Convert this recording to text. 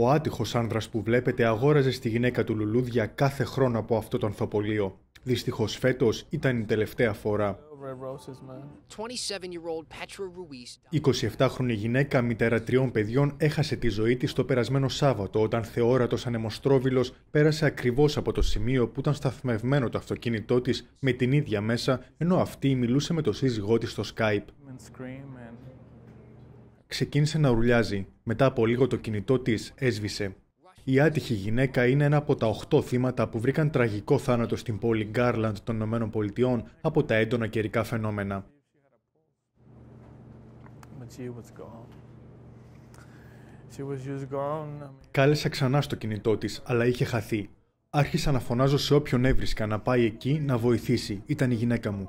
Ο άτυχος άνδρας που βλέπετε αγόραζε στη γυναίκα του λουλούδια κάθε χρόνο από αυτό το ανθοπολείο. Δυστυχώς φέτος ήταν η τελευταία φορά. 27χρονη γυναίκα, μητέρα τριών παιδιών, έχασε τη ζωή της το περασμένο Σάββατο όταν θεόρατος ανεμοστρόβιλος πέρασε ακριβώς από το σημείο που ήταν σταθμευμένο το αυτοκίνητό της με την ίδια μέσα ενώ αυτή μιλούσε με το σύζυγό της στο Skype ξεκίνησε να ουρλιάζει. Μετά από λίγο το κινητό της έσβησε. Η άτυχη γυναίκα είναι ένα από τα 8 θύματα που βρήκαν τραγικό θάνατο στην πόλη Γκάρλαντ των ΗΠΑ από τα έντονα καιρικά φαινόμενα. Κάλεσα ξανά στο κινητό της, αλλά είχε χαθεί. Άρχισα να φωνάζω σε όποιον έβρισκα να πάει εκεί να βοηθήσει. Ήταν η γυναίκα μου.